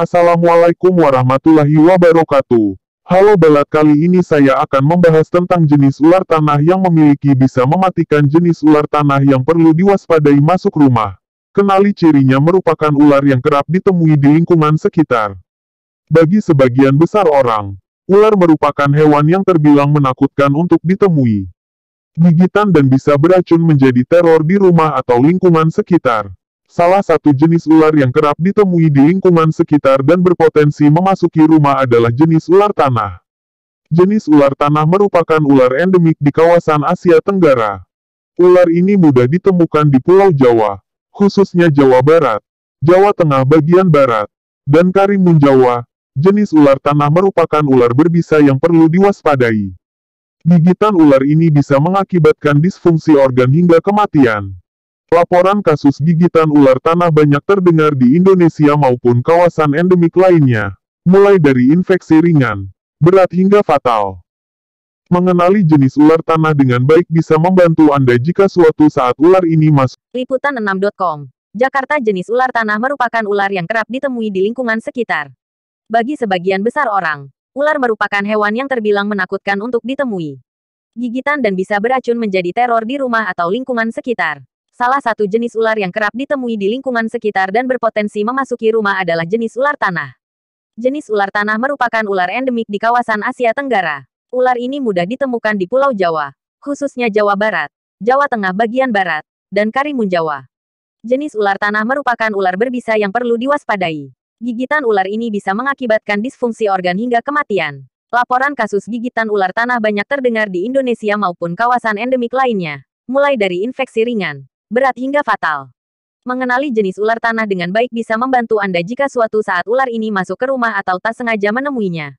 Assalamualaikum warahmatullahi wabarakatuh. Halo Balat kali ini saya akan membahas tentang jenis ular tanah yang memiliki bisa mematikan jenis ular tanah yang perlu diwaspadai masuk rumah. Kenali cirinya merupakan ular yang kerap ditemui di lingkungan sekitar. Bagi sebagian besar orang, ular merupakan hewan yang terbilang menakutkan untuk ditemui. Gigitan dan bisa beracun menjadi teror di rumah atau lingkungan sekitar. Salah satu jenis ular yang kerap ditemui di lingkungan sekitar dan berpotensi memasuki rumah adalah jenis ular tanah. Jenis ular tanah merupakan ular endemik di kawasan Asia Tenggara. Ular ini mudah ditemukan di Pulau Jawa, khususnya Jawa Barat, Jawa Tengah bagian barat, dan Karimun Jawa. Jenis ular tanah merupakan ular berbisa yang perlu diwaspadai. Gigitan ular ini bisa mengakibatkan disfungsi organ hingga kematian. Laporan kasus gigitan ular tanah banyak terdengar di Indonesia maupun kawasan endemik lainnya, mulai dari infeksi ringan, berat hingga fatal. Mengenali jenis ular tanah dengan baik bisa membantu Anda jika suatu saat ular ini masuk. Liputan6.com Jakarta jenis ular tanah merupakan ular yang kerap ditemui di lingkungan sekitar. Bagi sebagian besar orang, ular merupakan hewan yang terbilang menakutkan untuk ditemui gigitan dan bisa beracun menjadi teror di rumah atau lingkungan sekitar. Salah satu jenis ular yang kerap ditemui di lingkungan sekitar dan berpotensi memasuki rumah adalah jenis ular tanah. Jenis ular tanah merupakan ular endemik di kawasan Asia Tenggara. Ular ini mudah ditemukan di Pulau Jawa, khususnya Jawa Barat, Jawa Tengah bagian barat, dan Karimun Jawa. Jenis ular tanah merupakan ular berbisa yang perlu diwaspadai. Gigitan ular ini bisa mengakibatkan disfungsi organ hingga kematian. Laporan kasus gigitan ular tanah banyak terdengar di Indonesia maupun kawasan endemik lainnya, mulai dari infeksi ringan, berat hingga fatal. Mengenali jenis ular tanah dengan baik bisa membantu Anda jika suatu saat ular ini masuk ke rumah atau tak sengaja menemuinya.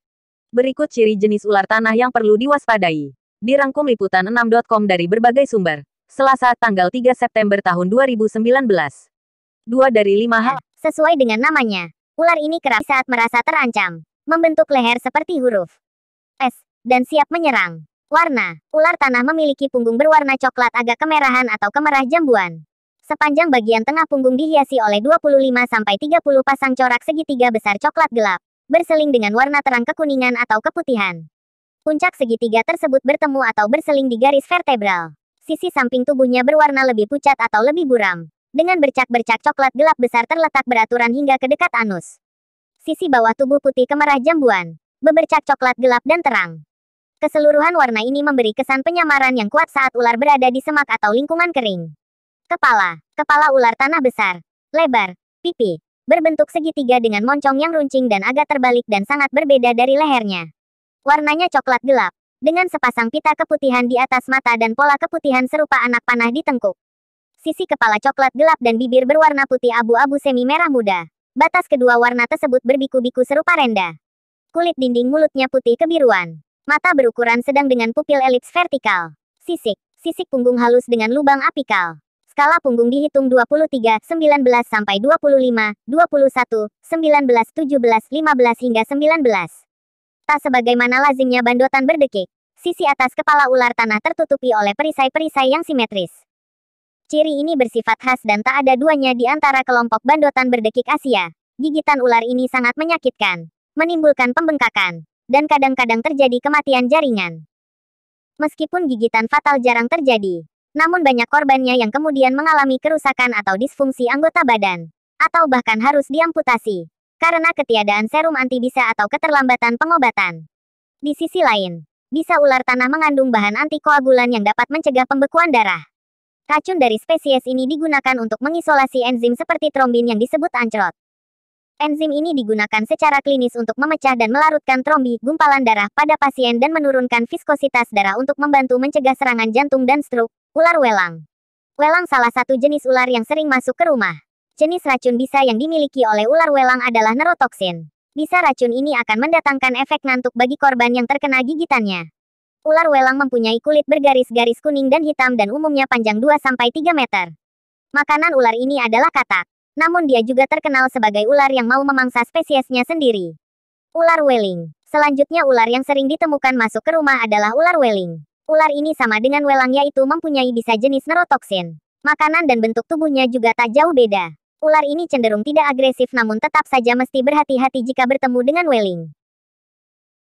Berikut ciri jenis ular tanah yang perlu diwaspadai. Dirangkum liputan 6.com dari berbagai sumber. Selasa, tanggal 3 September tahun 2019. Dua dari lima hal. Sesuai dengan namanya, ular ini kerap saat merasa terancam. Membentuk leher seperti huruf S, dan siap menyerang. Warna, ular tanah memiliki punggung berwarna coklat agak kemerahan atau kemerah jambuan. Sepanjang bagian tengah punggung dihiasi oleh 25-30 pasang corak segitiga besar coklat gelap, berseling dengan warna terang kekuningan atau keputihan. Puncak segitiga tersebut bertemu atau berseling di garis vertebral. Sisi samping tubuhnya berwarna lebih pucat atau lebih buram, dengan bercak-bercak coklat gelap besar terletak beraturan hingga ke dekat anus. Sisi bawah tubuh putih kemerah jambuan, bebercak coklat gelap dan terang. Keseluruhan warna ini memberi kesan penyamaran yang kuat saat ular berada di semak atau lingkungan kering. Kepala. Kepala ular tanah besar. Lebar. Pipi. Berbentuk segitiga dengan moncong yang runcing dan agak terbalik dan sangat berbeda dari lehernya. Warnanya coklat gelap. Dengan sepasang pita keputihan di atas mata dan pola keputihan serupa anak panah di tengkuk. Sisi kepala coklat gelap dan bibir berwarna putih abu-abu semi merah muda. Batas kedua warna tersebut berbiku-biku serupa renda. Kulit dinding mulutnya putih kebiruan. Mata berukuran sedang dengan pupil elips vertikal. Sisik. Sisik punggung halus dengan lubang apikal. Skala punggung dihitung 23, 19 sampai 25, 21, 19, 17, 15 hingga 19. Tak sebagaimana lazimnya bandotan berdekik. Sisi atas kepala ular tanah tertutupi oleh perisai-perisai yang simetris. Ciri ini bersifat khas dan tak ada duanya di antara kelompok bandotan berdekik Asia. Gigitan ular ini sangat menyakitkan, menimbulkan pembengkakan dan kadang-kadang terjadi kematian jaringan. Meskipun gigitan fatal jarang terjadi, namun banyak korbannya yang kemudian mengalami kerusakan atau disfungsi anggota badan, atau bahkan harus diamputasi, karena ketiadaan serum antibisa atau keterlambatan pengobatan. Di sisi lain, bisa ular tanah mengandung bahan antikoagulan yang dapat mencegah pembekuan darah. Racun dari spesies ini digunakan untuk mengisolasi enzim seperti trombin yang disebut ancrot. Enzim ini digunakan secara klinis untuk memecah dan melarutkan trombi gumpalan darah pada pasien dan menurunkan viskositas darah untuk membantu mencegah serangan jantung dan stroke. Ular welang. Welang salah satu jenis ular yang sering masuk ke rumah. Jenis racun bisa yang dimiliki oleh ular welang adalah nerotoksin. Bisa racun ini akan mendatangkan efek ngantuk bagi korban yang terkena gigitannya. Ular welang mempunyai kulit bergaris-garis kuning dan hitam dan umumnya panjang 2-3 meter. Makanan ular ini adalah katak. Namun dia juga terkenal sebagai ular yang mau memangsa spesiesnya sendiri. Ular weling. Selanjutnya ular yang sering ditemukan masuk ke rumah adalah ular weling. Ular ini sama dengan welang yaitu mempunyai bisa jenis neurotoksin. Makanan dan bentuk tubuhnya juga tak jauh beda. Ular ini cenderung tidak agresif namun tetap saja mesti berhati-hati jika bertemu dengan weling.